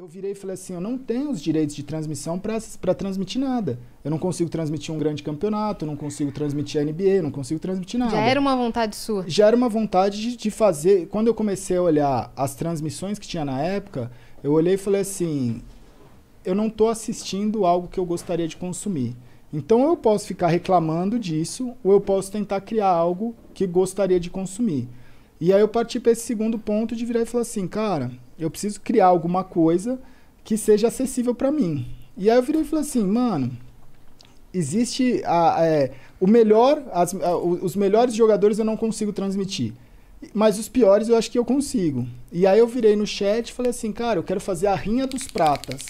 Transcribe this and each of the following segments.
Eu virei e falei assim: eu não tenho os direitos de transmissão para transmitir nada. Eu não consigo transmitir um grande campeonato, não consigo transmitir a NBA, não consigo transmitir nada. Já era uma vontade sua? Já era uma vontade de, de fazer. Quando eu comecei a olhar as transmissões que tinha na época, eu olhei e falei assim: eu não estou assistindo algo que eu gostaria de consumir. Então eu posso ficar reclamando disso, ou eu posso tentar criar algo que gostaria de consumir. E aí eu parti para esse segundo ponto de virar e falar assim, cara, eu preciso criar alguma coisa que seja acessível para mim. E aí eu virei e falei assim, mano, existe a, a, é, o melhor, as, a, os melhores jogadores eu não consigo transmitir. Mas os piores eu acho que eu consigo. E aí eu virei no chat e falei assim, cara, eu quero fazer a rinha dos pratas.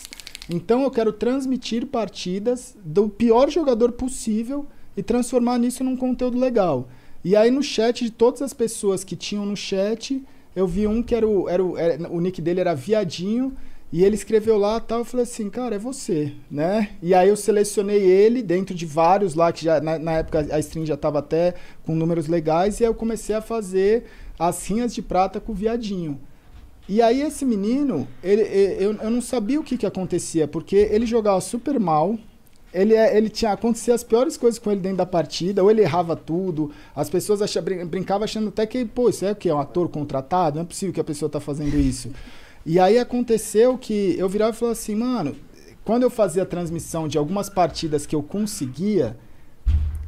Então eu quero transmitir partidas do pior jogador possível e transformar nisso num conteúdo legal. E aí no chat de todas as pessoas que tinham no chat, eu vi um que era o, era o, era, o nick dele era Viadinho. E ele escreveu lá tal, eu falei assim, cara, é você, né? E aí eu selecionei ele dentro de vários lá, que já, na, na época a string já estava até com números legais, e aí eu comecei a fazer as rinhas de prata com o viadinho. E aí esse menino, ele, eu, eu não sabia o que, que acontecia, porque ele jogava super mal, ele, é, ele tinha acontecido as piores coisas com ele dentro da partida, ou ele errava tudo, as pessoas achavam, brincavam achando até que, pô, isso é o quê? É um ator contratado? Não é possível que a pessoa tá fazendo isso. e aí aconteceu que eu virava e falava assim, mano, quando eu fazia a transmissão de algumas partidas que eu conseguia,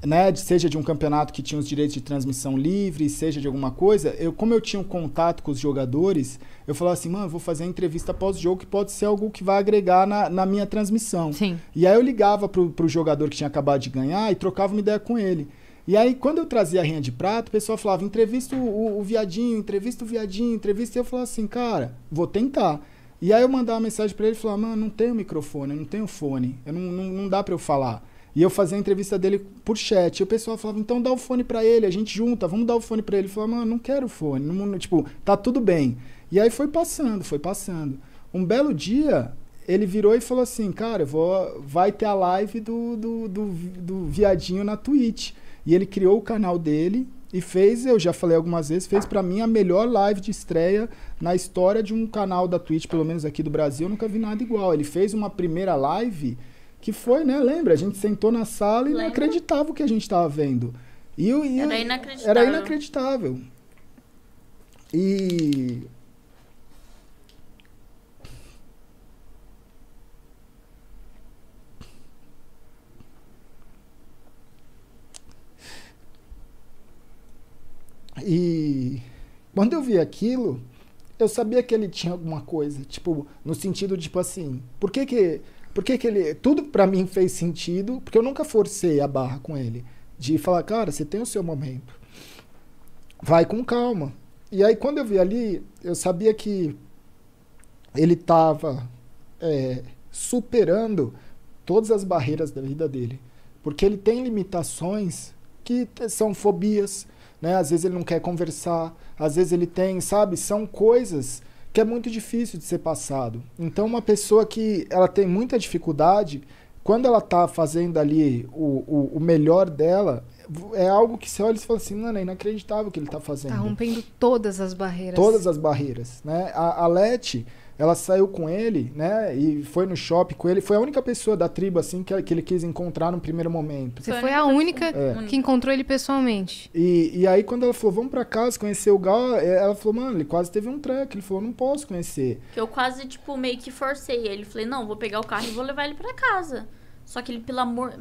né, seja de um campeonato que tinha os direitos de transmissão livre, seja de alguma coisa, eu, como eu tinha um contato com os jogadores, eu falava assim, mano, vou fazer a entrevista pós-jogo que pode ser algo que vai agregar na, na minha transmissão. Sim. E aí eu ligava pro, pro jogador que tinha acabado de ganhar e trocava uma ideia com ele. E aí, quando eu trazia a rinha de prato, o pessoal falava, entrevista o, o, o viadinho, entrevista o viadinho, entrevista. E eu falava assim, cara, vou tentar. E aí eu mandava uma mensagem para ele e falava, mano, não tenho microfone, não tenho fone, eu não, não, não dá para eu falar. E eu fazia a entrevista dele por chat. E o pessoal falava, então dá o fone para ele, a gente junta, vamos dar o fone para ele. Ele falava, mano, não quero o fone. Não, tipo, tá tudo bem. E aí foi passando, foi passando. Um belo dia, ele virou e falou assim, cara, vou, vai ter a live do, do, do, do Viadinho na Twitch. E ele criou o canal dele e fez, eu já falei algumas vezes, fez para mim a melhor live de estreia na história de um canal da Twitch, pelo menos aqui do Brasil, eu nunca vi nada igual. Ele fez uma primeira live que foi, né? Lembra? A gente sentou na sala e Lembra? não acreditava o que a gente estava vendo. E, e, era inacreditável. Era inacreditável. E. E quando eu vi aquilo, eu sabia que ele tinha alguma coisa, tipo, no sentido, tipo assim, por que que por que, que ele. Tudo para mim fez sentido, porque eu nunca forcei a barra com ele. De falar, cara, você tem o seu momento. Vai com calma. E aí, quando eu vi ali, eu sabia que ele estava é, superando todas as barreiras da vida dele. Porque ele tem limitações que são fobias, né? Às vezes ele não quer conversar, às vezes ele tem, sabe? São coisas que é muito difícil de ser passado. Então, uma pessoa que ela tem muita dificuldade, quando ela está fazendo ali o, o, o, melhor dela, é algo que você olha e fala assim, não, é inacreditável o que ele está fazendo. Está rompendo todas as barreiras. Todas as barreiras, né? A, a Leti, ela saiu com ele, né? E foi no shopping com ele. Foi a única pessoa da tribo, assim, que, que ele quis encontrar no primeiro momento. Você foi a única é. que encontrou ele pessoalmente. E, e aí, quando ela falou, vamos pra casa conhecer o Gal, é, ela falou, mano, ele quase teve um track. Ele falou, não posso conhecer. Que Eu quase, tipo, meio que forcei ele. Falei, não, vou pegar o carro e vou levar ele pra casa. Só que ele, pelo amor.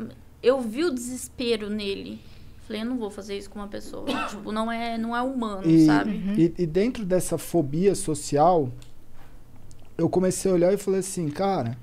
Eu vi o desespero nele. Falei, eu não vou fazer isso com uma pessoa. tipo, não é, não é humano, e, sabe? Uhum. E, e dentro dessa fobia social eu comecei a olhar e falei assim, cara,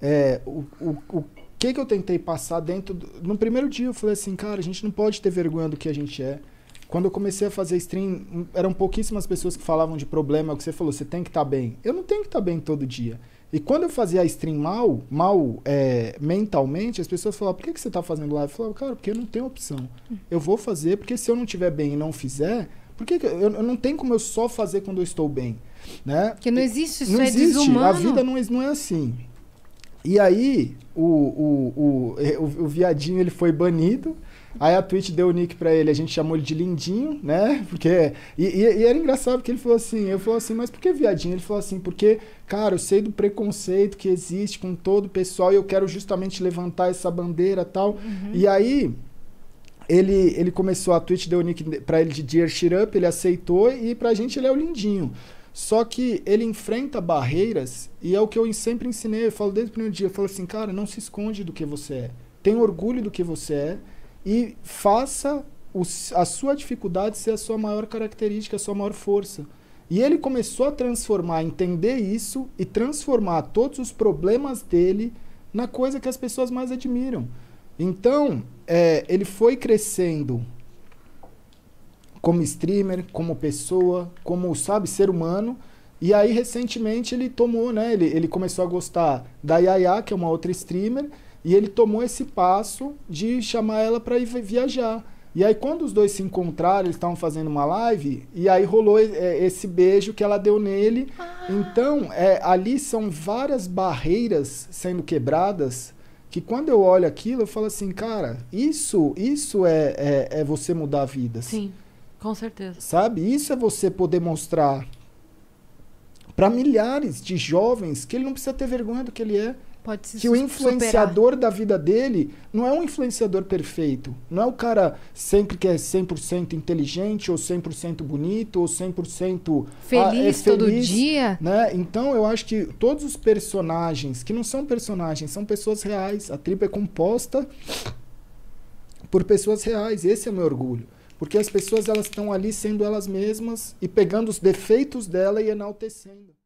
é, o, o, o que que eu tentei passar dentro. Do, no primeiro dia eu falei assim, cara, a gente não pode ter vergonha do que a gente é. Quando eu comecei a fazer stream, hum, eram pouquíssimas pessoas que falavam de problema, o que você falou, você tem que estar tá bem. Eu não tenho que estar tá bem todo dia. E quando eu fazia a stream mal, mal é, mentalmente, as pessoas falavam, por que, que você está fazendo live? Eu falava, cara, porque eu não tenho opção. Eu vou fazer, porque se eu não estiver bem e não fizer, por que, que eu, eu, não tenho como eu só fazer quando eu estou bem, né? Porque não existe isso, não é existe. desumano. A vida não, não é assim. E aí o, o, o, o, viadinho ele foi banido. Aí a Twitch deu o nick pra ele, a gente chamou ele de lindinho, né? Porque. E, e, e era engraçado, porque ele falou assim, eu falei assim, mas por que viadinho? Ele falou assim, porque, cara, eu sei do preconceito que existe com todo o pessoal e eu quero justamente levantar essa bandeira tal. Uhum. E aí ele, ele começou a Twitch, deu o nick pra ele de Dear Shirup, ele aceitou e pra gente ele é o lindinho. Só que ele enfrenta barreiras e é o que eu sempre ensinei. Eu falo desde o primeiro dia, eu falo assim, cara, não se esconde do que você é. Tenha orgulho do que você é e faça o, a sua dificuldade ser a sua maior característica, a sua maior força. E ele começou a transformar, entender isso e transformar todos os problemas dele na coisa que as pessoas mais admiram. Então, é, ele foi crescendo como streamer, como pessoa, como, sabe, ser humano. E aí, recentemente, ele tomou, né? Ele, ele começou a gostar da Yaya, que é uma outra streamer, e ele tomou esse passo de chamar ela para ir viajar. E aí, quando os dois se encontraram, eles estavam fazendo uma live, e aí rolou é, esse beijo que ela deu nele. Ah. Então, é, ali são várias barreiras sendo quebradas que quando eu olho aquilo, eu falo assim, cara, isso, isso é, é, é você mudar vidas. Sim, com certeza. Sabe? Isso é você poder mostrar para milhares de jovens que ele não precisa ter vergonha do que ele é que o influenciador superar. da vida dele não é um influenciador perfeito. Não é o cara sempre que é 100% inteligente, ou 100% bonito, ou 100% feliz, a, é feliz todo dia. Né? Então eu acho que todos os personagens, que não são personagens, são pessoas reais. A tribo é composta por pessoas reais. Esse é o meu orgulho. Porque as pessoas elas estão ali sendo elas mesmas e pegando os defeitos dela e enaltecendo.